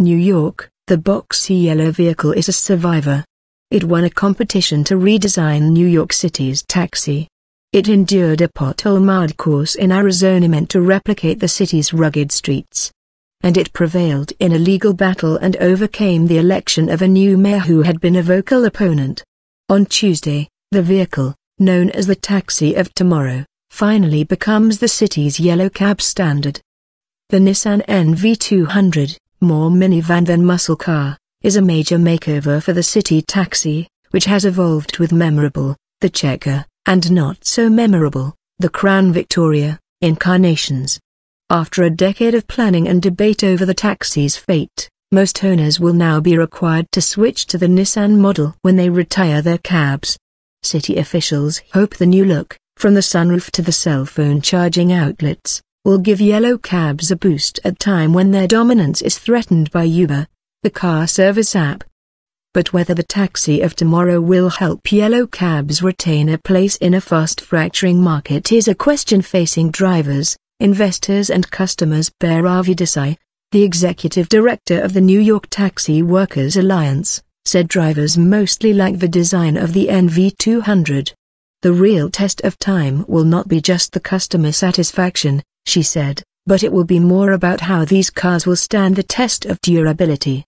New York, the boxy yellow vehicle is a survivor. It won a competition to redesign New York City's taxi. It endured a pothole mud course in Arizona meant to replicate the city's rugged streets. And it prevailed in a legal battle and overcame the election of a new mayor who had been a vocal opponent. On Tuesday, the vehicle, known as the Taxi of Tomorrow, finally becomes the city's yellow cab standard. The Nissan NV200 more minivan than muscle car, is a major makeover for the city taxi, which has evolved with memorable, the checker, and not so memorable, the Crown Victoria, incarnations. After a decade of planning and debate over the taxi's fate, most owners will now be required to switch to the Nissan model when they retire their cabs. City officials hope the new look, from the sunroof to the cell phone charging outlets, will give yellow cabs a boost at time when their dominance is threatened by Uber, the car service app. But whether the taxi of tomorrow will help yellow cabs retain a place in a fast-fracturing market is a question facing drivers, investors and customers Bhairavi Desai, the executive director of the New York Taxi Workers Alliance, said drivers mostly like the design of the NV200. The real test of time will not be just the customer satisfaction, she said, but it will be more about how these cars will stand the test of durability.